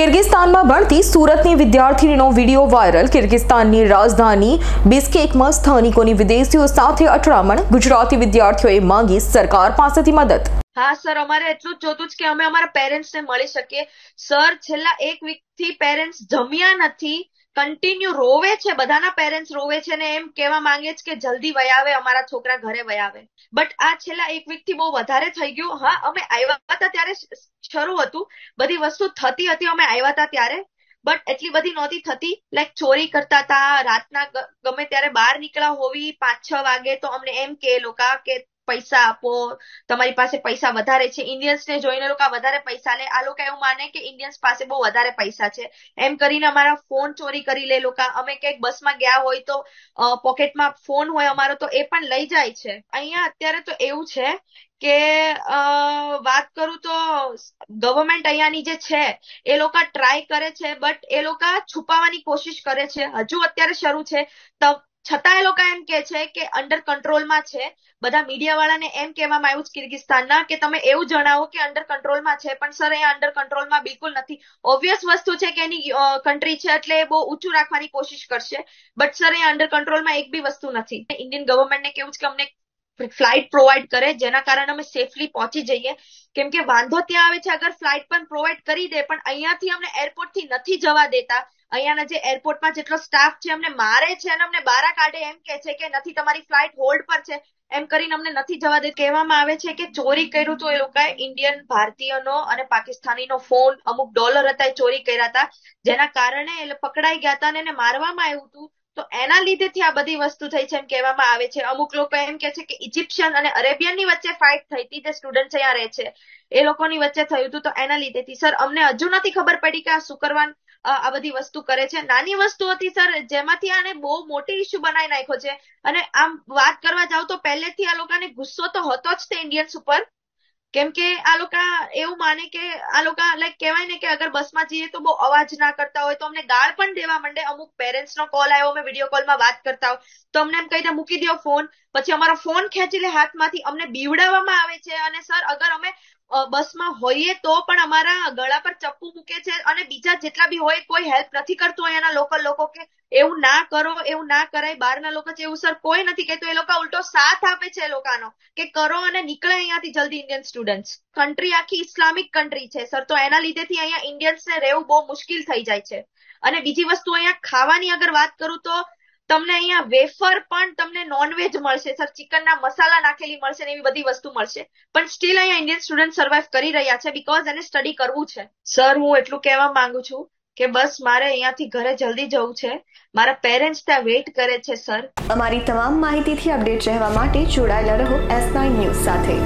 કિર્ગિસ્તાનમાં ભણતી સુરતની વિદ્યાર્થીનીનો video viral કિર્ગિસ્તાનની રાજધાની બિસ્કેકમાં સ્થાનિકોની વિદેશીઓ સાથે અથડામણ ગુજરાતી વિદ્યાર્થીઓએ માંગી સરકાર પાસેથી મદદ હા સર અમારે એટલું જ જોતું જ કે અમે અમારા પેરેન્ટ્સને મળી શકીએ સર છેલ્લા એક વીકથી પેરેન્ટ્સ જમ્યા નથી કન્ટિન્યુ રોવે છે બધાના પેરેન્ટ્સ રોવે છે ને એમ કહેવા માંગે છે કે જલ્દી વયાવે અમારા છોકરા ઘરે વયાવે બટ આ છેલ્લા એક વીક થી બહુ વધારે થઈ ગયું હા અમે આવ્યા હતા ત્યારે શરૂ હતું બધી વસ્તુ થતી હતી અમે આવ્યા હતા ત્યારે બટ એટલી બધી નહોતી થતી લાઈક ચોરી કરતા હતા રાતના ગમે ત્યારે બહાર નીકળ્યા હોવી પાંચ છ વાગે તો અમને એમ કે લોકો કે પૈસા આપો તમારી પાસે પૈસા વધારે છે ઇન્ડિયન્સને જોઈને લોકો વધારે પૈસા લે આ લોકો એવું માને કે ઇન્ડિયન્સ પાસે બહુ વધારે પૈસા છે એમ કરીને અમારા ફોન ચોરી કરી લે લોકો અમે ક્યાંક બસમાં ગયા હોય તો પોકેટમાં ફોન હોય અમારો તો એ પણ લઈ જાય છે અહીંયા અત્યારે તો એવું છે કે વાત કરું તો ગવર્મેન્ટ અહીંયાની જે છે એ લોકો ટ્રાય કરે છે બટ એ લોકો છુપાવવાની કોશિશ કરે છે હજુ અત્યારે શરૂ છે છતાં એ લોકો એમ કે છે કે અંડર કંટ્રોલમાં છે બધા મીડિયાવાળાને એમ કહેવામાં આવ્યું છે કિર્ગિસ્તાનના કે તમે એવું જણાવો કે અંડર કંટ્રોલમાં છે પણ સર એ અંડર કંટ્રોલમાં બિલકુલ નથી ઓબ્વિયસ વસ્તુ છે કે એની કન્ટ્રી છે એટલે એ બહુ ઊંચું રાખવાની કોશિશ કરશે બટ સર એ અંડર કંટ્રોલમાં એક બી વસ્તુ નથી ઇન્ડિયન ગવર્મેન્ટને કેવું છે કે અમને ફ્લાઇટ પ્રોવાઈડ કરે જેના કારણે અમે સેફલી પહોંચી જઈએ કેમ કે વાંધો ત્યાં આવે છે અગર ફ્લાઇટ પણ પ્રોવાઈડ કરી દે પણ અહીંયાથી અમને એરપોર્ટથી નથી જવા દેતા અહીંયાના જે એરપોર્ટમાં જેટલો સ્ટાફ છે અમને મારે છે અને અમને બારા કાઢે એમ કે છે કે નથી તમારી ફ્લાઇટ હોલ્ડ પર છે એમ કરીને અમને નથી જવા દે કહેવામાં આવે છે કે ચોરી કર્યું તો એ લોકોએ ઇન્ડિયન ભારતીયનો અને પાકિસ્તાનીનો ફોન અમુક ડોલર હતા એ ચોરી કર્યા હતા જેના કારણે એ પકડાઈ ગયા હતા અને એને મારવામાં આવ્યું હતું તો એના લીધેથી આ બધી વસ્તુ થઈ છે એમ કહેવામાં આવે છે અમુક લોકો એમ કે છે કે ઇજિપ્શિયન અને અરેબિયનની વચ્ચે ફાઇટ થઈ હતી જે સ્ટુડન્ટ અહીંયા રહે છે એ લોકોની વચ્ચે થયું હતું તો એના લીધેથી સર અમને હજુ નથી ખબર પડી કે આ શું કરવાનું આ બધી વસ્તુ કરે છે નાની વસ્તુ હતી સર જેમાંથી આને બહુ મોટી ઇસ્યુ બનાવી નાખ્યો છે અને આમ વાત કરવા જાવ તો પહેલેથી આ લોકોને ગુસ્સો તો હતો જ તે ઇન્ડિયન્સ ઉપર કેમ કે આ લોકો એવું માને કે આ લોકો લાઈક કહેવાય ને કે અગર બસમાં જઈએ તો બહુ અવાજ ના કરતા હોય તો અમને ગાળ પણ દેવા માંડે અમુક પેરેન્ટ્સ નો કોલ આવ્યો અમે વિડીયો કોલમાં વાત કરતા હોય તો અમને એમ કહી દે મૂકી દો ફોન પછી અમારો ફોન ખેંચી લે હાથમાંથી અમને બીવડાવવામાં આવે છે અને સર અગર અમે બસમાં હોઈએ તો પણ અમારા ગળા પર ચપ્પુ મૂકે છે અને બીજા જેટલા બી હોય કોઈ હેલ્પ નથી કરતું અહીંયાના લોકલ લોકો કે એવું ના કરો એવું ના કરાય બહારના લોકો છે એવું સર કોઈ નથી કહેતું એ લોકો ઉલટો સાથ આપે છે એ લોકોનો કે કરો અને નીકળે અહીંયાથી જલ્દી ઇન્ડિયન સ્ટુડન્ટ કન્ટ્રી આખી ઇસ્લામિક કન્ટ્રી છે સર તો એના લીધેથી અહીંયા ઇન્ડિયન્સને રહેવું બહુ મુશ્કેલ થઈ જાય છે અને બીજી વસ્તુ અહીંયા ખાવાની અગર વાત કરું તો તમને અહીંયા વેફર પણ તમને નોનવેજ મળશે સર ચિકનના મસાલા નાખેલી મળશે ને એવી બધી વસ્તુ મળશે પણ સ્ટીલ અહીંયા ઇન્ડિયન સ્ટુડન્ટ સર્વાઈવ કરી રહ્યા છે બિકોઝ એને સ્ટડી કરવું છે સર હું એટલું કહેવા માંગુ છું કે બસ મારે અહીંયાથી ઘરે જલ્દી જવું છે મારા પેરેન્ટ્સ ત્યાં વેઇટ કરે છે સર અમારી તમામ માહિતીથી અપડેટ રહેવા માટે જોડાયેલા રહો એસ નાઇન ન્યૂઝ સાથે